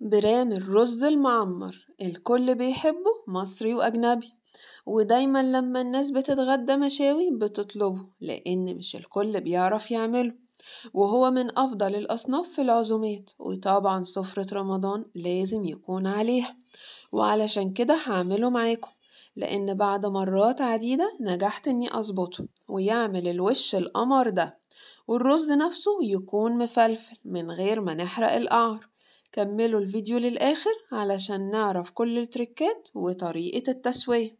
برام الرز المعمر الكل بيحبه مصري وأجنبي ودايما لما الناس بتتغدى مشاوي بتطلبه لأن مش الكل بيعرف يعمله وهو من أفضل الأصناف في العزومات وطبعا سفرة رمضان لازم يكون عليها وعلشان كده هعمله معاكم لأن بعد مرات عديدة نجحت إني أظبطه ويعمل الوش القمر ده والرز نفسه يكون مفلفل من غير ما نحرق القعر كملوا الفيديو للآخر علشان نعرف كل التركات وطريقة التسوية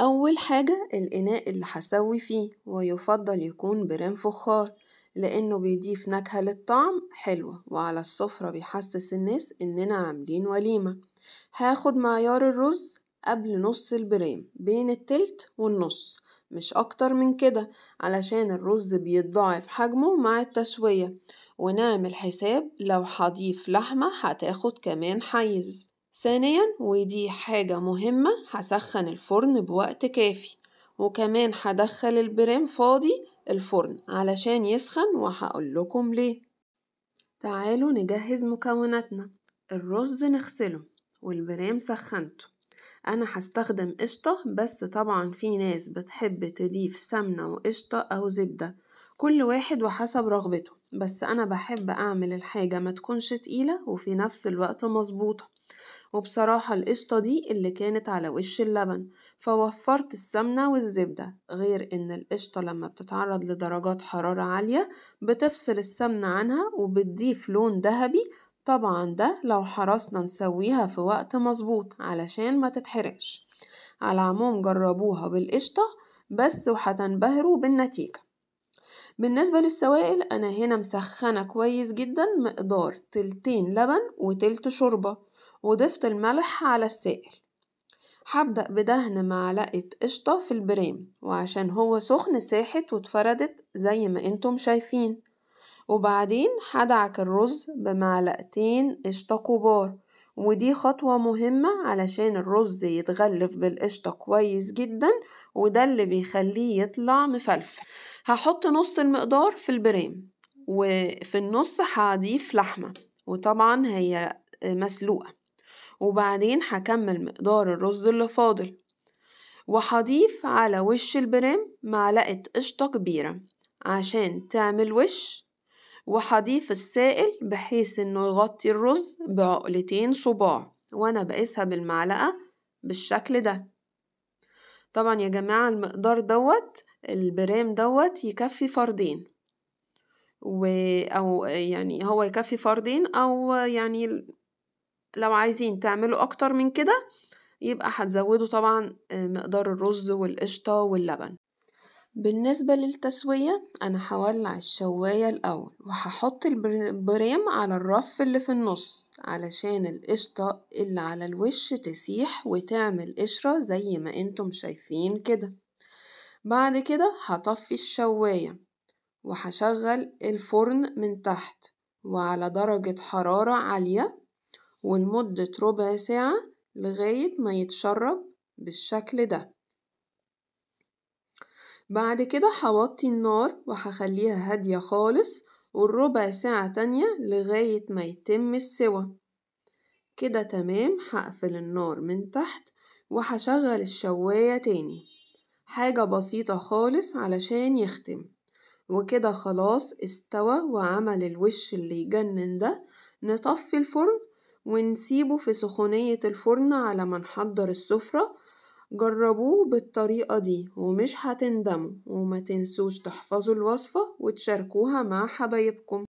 أول حاجة الإناء اللي هسوي فيه ويفضل يكون برم فخار لأنه بيضيف نكهة للطعم حلوة وعلى السفرة بيحسس الناس إننا عاملين وليمة هاخد معيار الرز قبل نص البريم بين التلت والنص مش أكتر من كده علشان الرز بيتضاعف حجمه مع التسوية ونعمل حساب لو هضيف لحمة هتاخد كمان حيز ثانيا ودي حاجة مهمة هسخن الفرن بوقت كافي وكمان هدخل البريم فاضي الفرن علشان يسخن وهقولكم ليه تعالوا نجهز مكوناتنا الرز نغسله والبرام سخنته أنا هستخدم قشطة بس طبعا في ناس بتحب تضيف سمنة وقشطة أو زبدة كل واحد وحسب رغبته بس أنا بحب أعمل الحاجة متكونش تقيلة وفي نفس الوقت مظبوطة وبصراحة القشطة دي اللي كانت على وش اللبن فوفرت السمنة والزبدة غير إن القشطة لما بتتعرض لدرجات حرارة عالية بتفصل السمنة عنها وبتضيف لون دهبي طبعا ده لو حرصنا نسويها في وقت مظبوط علشان ما تتحرقش على العموم جربوها بالقشطة بس وهتنبهروا بالنتيجة بالنسبة للسوائل أنا هنا مسخنة كويس جدا مقدار تلتين لبن وتلت شوربة وضفت الملح على السائل هبدأ بدهن معلقة قشطة في البريم وعشان هو سخن ساحت واتفردت زي ما انتم شايفين وبعدين هدعك الرز بمعلقتين قشطة كبار ودي خطوة مهمة علشان الرز يتغلف بالقشطة كويس جدا وده اللي بيخليه يطلع مفلفل هحط نص المقدار في البرام وفي النص هضيف لحمة وطبعا هي مسلوقة وبعدين هكمل مقدار الرز اللي فاضل وهضيف على وش البرام معلقة قشطة كبيرة عشان تعمل وش وحضيف السائل بحيث إنه يغطي الرز بعقلتين صباع وأنا بقيسها بالمعلقة بالشكل ده طبعا يا جماعة المقدار دوت البرام دوت يكفي فردين و أو يعني هو يكفي فردين أو يعني لو عايزين تعملوا أكتر من كده يبقى هتزودوا طبعا آه، مقدار الرز والقشطة واللبن بالنسبة للتسوية أنا هولع الشواية الأول وهحط البريم على الرف اللي في النص علشان القشطة اللي على الوش تسيح وتعمل قشرة زي ما انتم شايفين كده بعد كده هطفي الشواية وهشغل الفرن من تحت وعلى درجة حرارة عالية ولمدة ربع ساعة لغاية ما يتشرب بالشكل ده بعد كده هوطي النار وهخليها هادية خالص والربع ساعة تانية لغاية ما يتم السوا كده تمام هقفل النار من تحت وهشغل الشواية تاني حاجة بسيطة خالص علشان يختم وكده خلاص استوى وعمل الوش اللي يجنن ده نطفي الفرن ونسيبه في سخونية الفرن على ما نحضر السفرة جربوه بالطريقة دي ومش هتندموا وما تنسوش تحفظوا الوصفة وتشاركوها مع حبايبكم